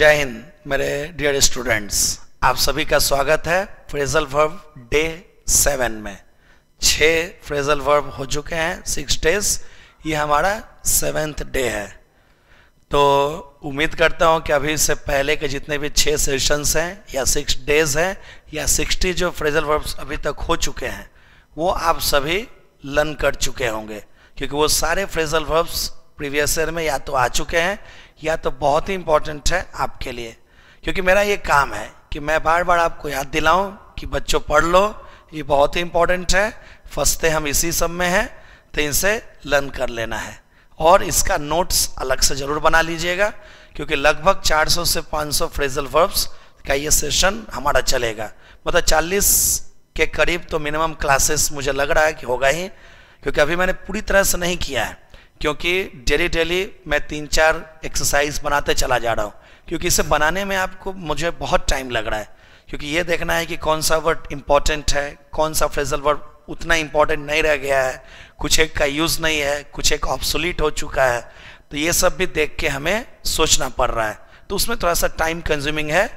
जय हिंद मेरे dear students आप सभी का स्वागत है फ्रेजल वर्ब डे सेवन में छह फ्रेजल वर्ब हो चुके हैं सिक्स डेज ये हमारा सेवेंथ डे है तो उम्मीद करता हूँ कि अभी से पहले के जितने भी छः सेशंस हैं या सिक्स डेज हैं या सिक्सटी जो फ्रेजल वर्ब्स अभी तक हो चुके हैं वो आप सभी लर्न कर चुके होंगे क्योंकि वो सारे फ्रेजल वर्ब्स प्रीवियस ईयर में या तो आ चुके हैं या तो बहुत ही इंपॉर्टेंट है आपके लिए क्योंकि मेरा ये काम है कि मैं बार बार आपको याद दिलाऊं कि बच्चों पढ़ लो ये बहुत ही इंपॉर्टेंट है फंसते हम इसी सब में हैं तो इनसे लर्न कर लेना है और इसका नोट्स अलग से ज़रूर बना लीजिएगा क्योंकि लगभग 400 से 500 फ्रेजल वर्ब्स का ये सेशन हमारा चलेगा मतलब 40 के करीब तो मिनिमम क्लासेस मुझे लग रहा है कि होगा ही क्योंकि अभी मैंने पूरी तरह से नहीं किया है क्योंकि डेली डेली मैं तीन चार एक्सरसाइज बनाते चला जा रहा हूँ क्योंकि इसे बनाने में आपको मुझे बहुत टाइम लग रहा है क्योंकि ये देखना है कि कौन सा वर्ड इम्पॉर्टेंट है कौन सा फ्रेजल वर्ड उतना इम्पॉर्टेंट नहीं रह गया है कुछ एक का यूज़ नहीं है कुछ एक ऑप्सोलीट हो चुका है तो ये सब भी देख के हमें सोचना पड़ रहा है तो उसमें थोड़ा सा टाइम कंज्यूमिंग है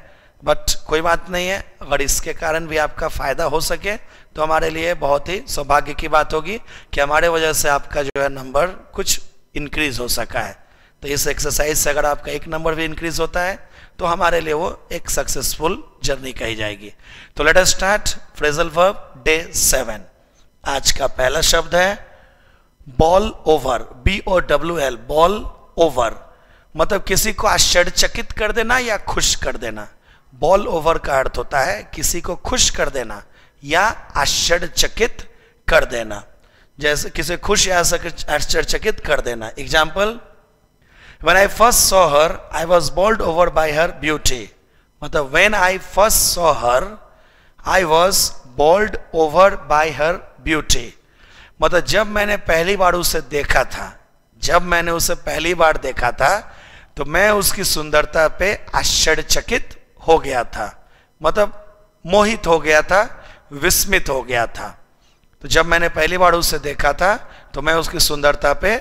बट कोई बात नहीं है अगर इसके कारण भी आपका फ़ायदा हो सके तो हमारे लिए बहुत ही सौभाग्य की बात होगी कि हमारे वजह से आपका जो है नंबर कुछ इंक्रीज हो सका है तो इस एक्सरसाइज से अगर आपका एक नंबर भी इंक्रीज होता है तो हमारे लिए वो एक सक्सेसफुल जर्नी कही जाएगी तो let us start phrasal verb day seven आज का पहला शब्द है bowl over B O W L bowl over मतलब किसी को आश्चर्यचकित कर देना या खुश कर देना बॉल ओवर का अर्थ होता है किसी को खुश कर देना या आश्चर्यचकित कर देना जैसे किसे खुश या आश्चर्यचकित कर देना example when I first saw her I was bowled over by her beauty मतलब when I first saw her I was bowled over by her beauty मतलब जब मैंने पहली बार उसे देखा था जब मैंने उसे पहली बार देखा था तो मैं उसकी सुंदरता पे आश्चर्यचकित हो गया था मतलब मोहित हो गया था विस्मित हो गया था तो जब मैंने पहली बार उसे देखा था तो मैं उसकी सुंदरता पे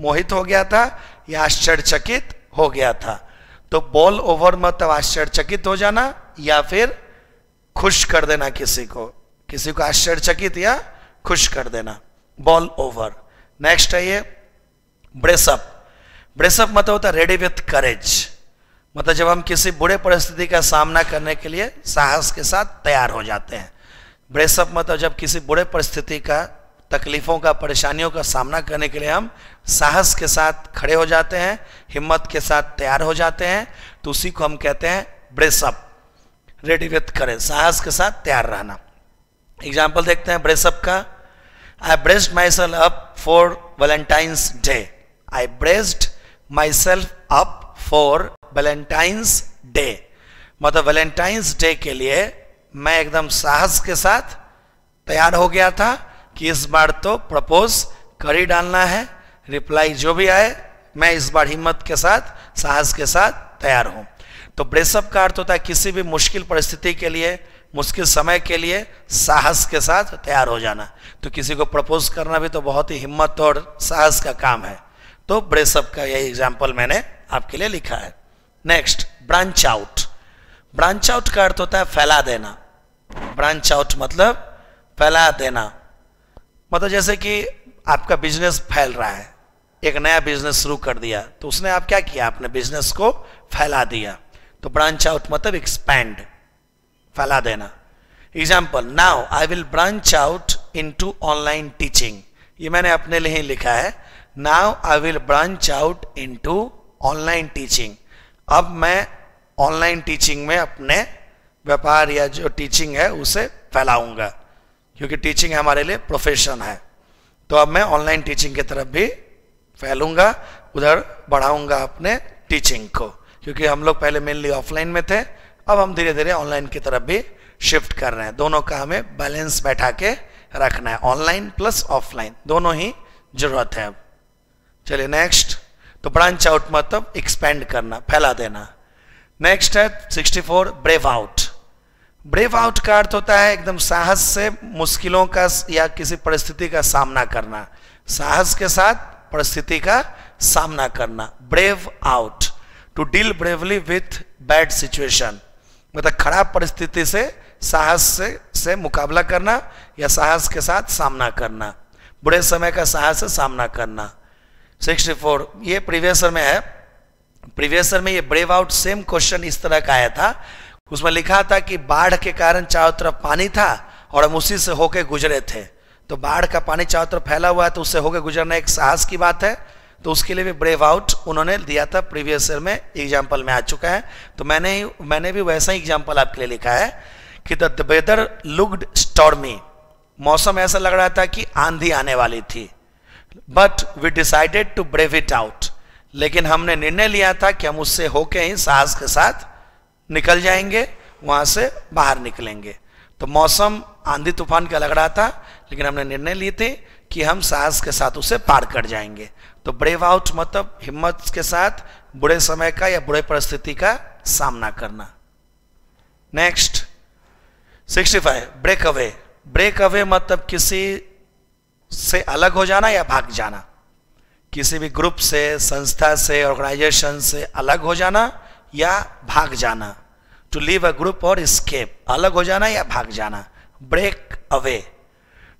मोहित हो गया था या आश्चर्यचकित हो गया था तो बॉल ओवर मतलब आश्चर्यचकित हो जाना या फिर खुश कर देना किसी को किसी को आश्चर्यचकित या खुश कर देना बॉल ओवर नेक्स्ट है ये ब्रेसअप ब्रेसअप मतलब होता है रेडी विथ करेज मतलब जब हम किसी बुरे परिस्थिति का सामना करने के लिए साहस के साथ तैयार हो जाते हैं ब्रेसअप मतलब जब किसी बुरे परिस्थिति का तकलीफ़ों का परेशानियों का सामना करने के लिए हम साहस के साथ खड़े हो जाते हैं हिम्मत के साथ तैयार हो जाते हैं तो उसी को हम कहते हैं ब्रेसअप रेडी विथ करें साहस के साथ तैयार रहना एग्जाम्पल देखते हैं ब्रेसअप का I braced myself up for Valentine's day I braced myself up for Valentine's day मतलब वैलेंटाइंस डे के लिए मैं एकदम साहस के साथ तैयार हो गया था कि इस बार तो प्रपोज कर ही डालना है रिप्लाई जो भी आए मैं इस बार हिम्मत के साथ साहस के साथ तैयार हूं तो ब्रेसअप का अर्थ होता है किसी भी मुश्किल परिस्थिति के लिए मुश्किल समय के लिए साहस के साथ तैयार हो जाना तो किसी को प्रपोज करना भी तो बहुत ही हिम्मत और साहस का काम है तो ब्रेसअप का यही एग्जाम्पल मैंने आपके लिए लिखा है next branch out branch out का अर्थ होता है फैला देना ब्रांच आउट मतलब फैला देना मतलब जैसे कि आपका बिजनेस फैल रहा है एक नया बिजनेस शुरू कर दिया तो उसने आप क्या किया आपने बिजनेस को फैला दिया तो ब्रांच आउट मतलब एक्सपैंड फैला देना example now I will branch out into online teaching ये मैंने अपने लिए ही लिखा है now I will branch out to online teaching अब मैं ऑनलाइन टीचिंग में अपने व्यापार या जो टीचिंग है उसे फैलाऊंगा क्योंकि टीचिंग हमारे लिए प्रोफेशन है तो अब मैं ऑनलाइन टीचिंग की तरफ भी फैलूंगा उधर बढ़ाऊंगा अपने टीचिंग को क्योंकि हम लोग पहले मेनली ऑफलाइन में थे अब हम धीरे धीरे ऑनलाइन की तरफ भी शिफ्ट कर रहे हैं दोनों का हमें बैलेंस बैठा के रखना है ऑनलाइन प्लस ऑफलाइन दोनों ही जरूरत है अब चलिए नेक्स्ट तो ब्रांच आउट मतलब एक्सपेंड करना फैला देना नेक्स्ट है 64 four brave out brave out का अर्थ होता है एकदम साहस से मुश्किलों का या किसी परिस्थिति का सामना करना साहस के साथ परिस्थिति का सामना करना brave out to deal bravely with bad situation मतलब खराब परिस्थिति से साहस से से मुकाबला करना या साहस के साथ सामना करना बुरे समय का साहस से सामना करना 64 ये प्रीवियसर में है प्रीवियस में ये ब्रेव आउट सेम क्वेश्चन इस तरह का आया था उसमें लिखा था कि बाढ़ के कारण चारों तरफ पानी था और हम उसी से होके गुजरे थे तो बाढ़ का पानी चारों तरफ फैला हुआ है तो उससे होके गुजरना एक साहस की बात है तो उसके लिए भी ब्रेव आउट उन्होंने दिया था प्रीवियस ईयर में एग्जाम्पल में आ चुका है तो मैंने ही मैंने भी वैसा ही एग्जाम्पल आपके लिए लिखा है कि द वेदर लुकड स्टॉर्मी मौसम ऐसा लग रहा था कि आंधी आने वाली थी but we decided to brave it out लेकिन हमने निर्णय लिया था कि हम उससे होके ही साहस के साथ निकल जाएंगे वहां से बाहर निकलेंगे तो मौसम आंधी तूफान का लग रहा था लेकिन हमने निर्णय लिए थे कि हम साहस के साथ उसे पार कर जाएंगे तो ब्रेव आउट मतलब हिम्मत के साथ बुरे समय का या बुरे परिस्थिति का सामना करना next 65 break away break away मतलब किसी से अलग हो जाना या भाग जाना किसी भी ग्रुप से संस्था से ऑर्गेनाइजेशन से अलग हो जाना या भाग जाना टू लीव अ ग्रुप और स्केप अलग हो जाना या भाग जाना break away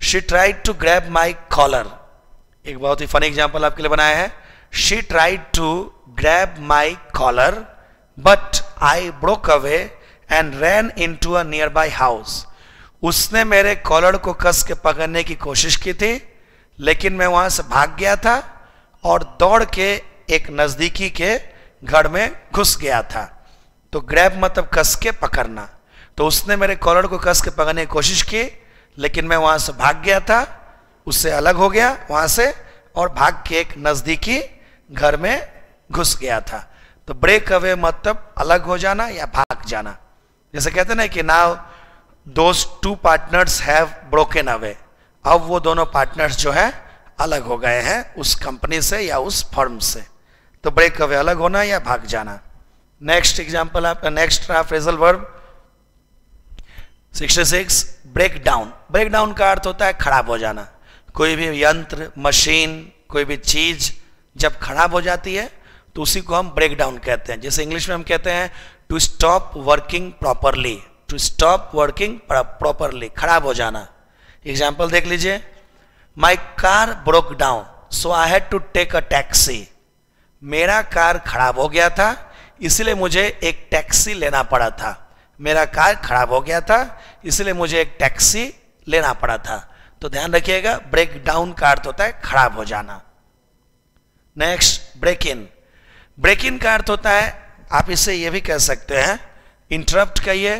she tried to grab my collar एक बहुत ही फनी एग्जाम्पल आपके लिए बनाया है she tried to grab my collar but I broke away and ran into a nearby house उसने मेरे कॉलर को कस के पकड़ने की कोशिश की थी लेकिन मैं वहां से भाग गया था और दौड़ के एक नज़दीकी के घर में घुस गया था तो ग्रैब मतलब कस के पकड़ना तो उसने मेरे कॉलर को कस के पकड़ने की कोशिश की लेकिन मैं वहां से भाग गया था उससे अलग हो गया वहां से और भाग के एक नज़दीकी घर में घुस गया था तो ब्रेक अवे मतलब अलग हो जाना या भाग जाना जैसे कहते ना कि now those two partners have broken away अब वो दोनों पार्टनर्स जो है अलग हो गए हैं उस कंपनी से या उस फर्म से तो ब्रेक अवे अलग होना या भाग जाना नेक्स्ट एग्जाम्पल आपका नेक्स्ट रहा phrasal verb six break down break down का अर्थ होता है खराब हो जाना कोई भी यंत्र मशीन कोई भी चीज जब खराब हो जाती है तो उसी को हम ब्रेक डाउन कहते हैं जैसे इंग्लिश में हम कहते हैं to stop working properly to stop working properly खराब हो जाना एग्जाम्पल देख लीजिए my car broke down so I had to take a taxi मेरा कार खराब हो गया था इसलिए मुझे एक टैक्सी लेना पड़ा था मेरा कार खराब हो गया था इसलिए मुझे एक टैक्सी लेना पड़ा था तो ध्यान रखिएगा ब्रेक डाउन का अर्थ होता है खराब हो जाना next break in break in का अर्थ होता है आप इसे यह भी कह सकते हैं इंटरप्ट कहिए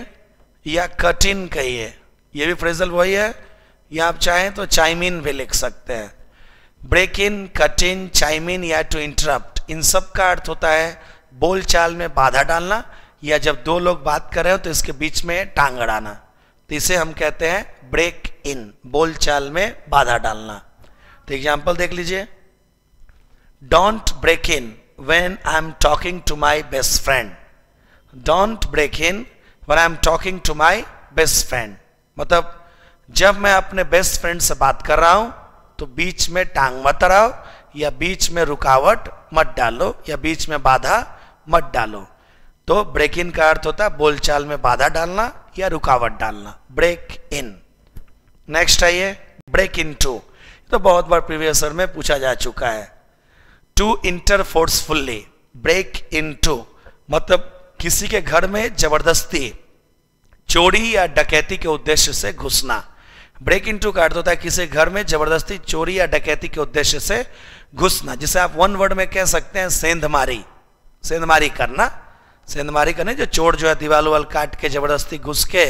या कठिन कहिए ये भी फ्रेजल वही है या आप चाहें तो चाइमिन भी लिख सकते हैं ब्रेक इन कठिन चाइमिन या टू इंटरप्ट इन सब का अर्थ होता है बोल चाल में बाधा डालना या जब दो लोग बात कर रहे हो तो इसके बीच में टांग अड़ाना तो इसे हम कहते हैं ब्रेक इन बोल चाल में बाधा डालना तो एग्जाम्पल देख लीजिए don't break in when I am talking to my best friend don't break in when I am talking to my best friend मतलब जब मैं अपने बेस्ट फ्रेंड से बात कर रहा हूं तो बीच में टांग मत रहो या बीच में रुकावट मत डालो या बीच में बाधा मत डालो तो ब्रेक इन का अर्थ होता है बोलचाल में बाधा डालना या रुकावट डालना ब्रेक इन नेक्स्ट आइए ब्रेक इन टू तो बहुत बार प्रीवियस में पूछा जा चुका है to enter forcefully break into मतलब किसी के घर में जबरदस्ती चोरी या डकैती के उद्देश्य से घुसना ब्रेक इन टू कार्ड होता है किसी घर में जबरदस्ती चोरी या डकैती के उद्देश्य से घुसना जिसे आप वन वर्ड में कह सकते हैं सेंधमारी सेंधमारी करना सेंधमारी करने जो चोर जो है दीवार उवाल काट के जबरदस्ती घुस के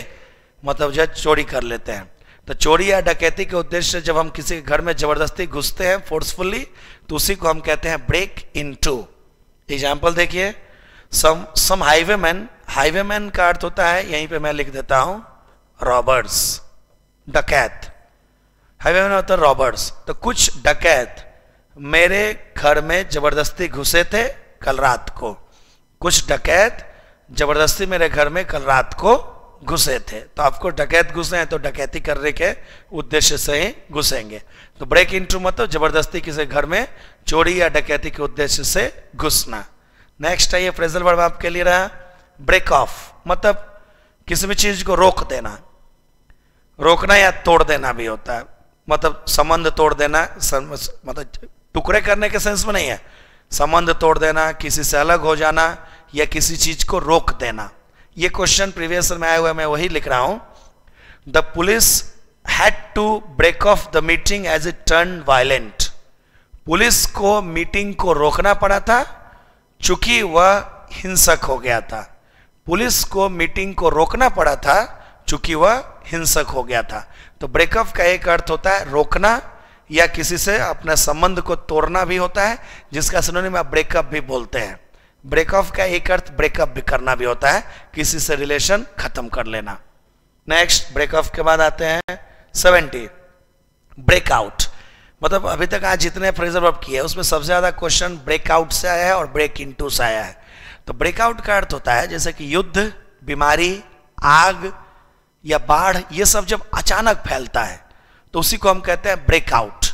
मतलब जो है चोरी कर लेते हैं तो चोरी या डकैती के उद्देश्य से जब हम किसी के घर में जबरदस्ती घुसते हैं फोर्सफुली तो उसी को हम कहते हैं ब्रेक इन टू एग्जाम्पल देखिए सम सम हाईवेमैन हाईवेमैन का अर्थ होता है यहीं पे मैं लिख देता हूं रॉबर्ट्स डकैत हाईवेमैन होता है रॉबर्ट्स तो कुछ डकैत मेरे घर में जबरदस्ती घुसे थे कल रात को कुछ डकैत जबरदस्ती मेरे घर में कल रात को घुसे थे तो आपको डकैत घुसे हैं तो डकैती करने के उद्देश्य से ही घुसेंगे तो ब्रेक इंट्रू मतलब जबरदस्ती किसी घर में चोरी या डकैती के उद्देश्य से घुसना नेक्स्ट है ये फ्रेजल वर्ब आपके लिए रहा ब्रेक ऑफ मतलब किसी भी चीज को रोक देना रोकना या तोड़ देना भी होता है मतलब संबंध तोड़ देना मतलब टुकड़े करने के सेंस में नहीं है संबंध तोड़ देना किसी से अलग हो जाना या किसी चीज को रोक देना ये क्वेश्चन प्रीवियस में आया हुआ मैं वही लिख रहा हूं the police had to break off the meeting as a turn violent police को मीटिंग को रोकना पड़ा था चूंकि वह हिंसक हो गया था पुलिस को मीटिंग को रोकना पड़ा था चूंकि वह हिंसक हो गया था तो ब्रेकअप का एक अर्थ होता है रोकना या किसी से अपने संबंध को तोड़ना भी होता है जिसका में आप ब्रेकअप भी बोलते हैं ब्रेकअप का एक अर्थ ब्रेकअप भी करना भी होता है किसी से रिलेशन खत्म कर लेना नेक्स्ट ब्रेकअप के बाद आते हैं सेवेंटी ब्रेकआउट मतलब अभी तक आज जितने फ्रेजर वर्ब किए उसमें सबसे ज़्यादा क्वेश्चन ब्रेकआउट से आया है और ब्रेक इन से आया है तो ब्रेकआउट का अर्थ होता है जैसे कि युद्ध बीमारी आग या बाढ़ ये सब जब अचानक फैलता है तो उसी को हम कहते हैं ब्रेकआउट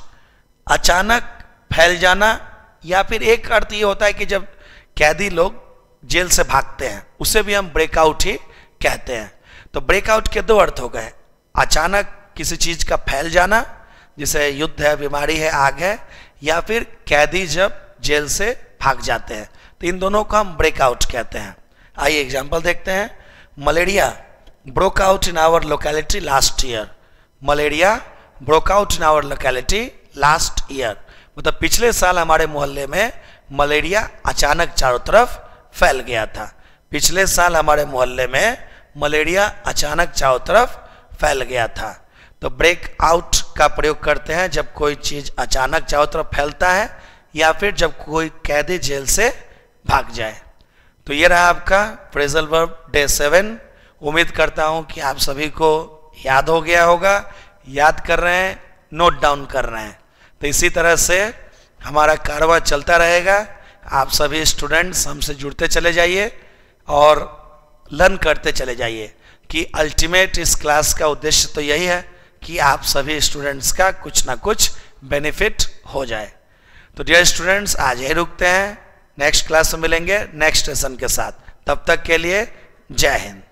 अचानक फैल जाना या फिर एक अर्थ ये होता है कि जब कैदी लोग जेल से भागते हैं उसे भी हम ब्रेकआउट ही कहते हैं तो ब्रेकआउट के दो अर्थ हो गए अचानक किसी चीज़ का फैल जाना जिसे युद्ध है बीमारी है आग है या फिर कैदी जब जेल से भाग जाते हैं तो इन दोनों को हम ब्रेकआउट कहते हैं आइए एग्जाम्पल देखते हैं malaria broke out in our locality last year malaria broke out in our locality last year मतलब पिछले साल हमारे मोहल्ले में मलेरिया अचानक चारों तरफ फैल गया था पिछले साल हमारे मोहल्ले में मलेरिया अचानक चारों तरफ फैल गया था तो ब्रेक आउट का प्रयोग करते हैं जब कोई चीज अचानक चारों तरफ फैलता है या फिर जब कोई कैदी जेल से भाग जाए तो ये रहा आपका फ्रेजल वर्ब डे सेवन उम्मीद करता हूँ कि आप सभी को याद हो गया होगा याद कर रहे हैं नोट डाउन कर रहे हैं तो इसी तरह से हमारा कारवा चलता रहेगा आप सभी स्टूडेंट्स हमसे जुड़ते चले जाइए और लर्न करते चले जाइए कि अल्टीमेट इस क्लास का उद्देश्य तो यही है कि आप सभी स्टूडेंट्स का कुछ ना कुछ बेनिफिट हो जाए तो डियर स्टूडेंट्स आज यही रुकते हैं नेक्स्ट क्लास में मिलेंगे नेक्स्ट सेशन के साथ तब तक के लिए जय हिंद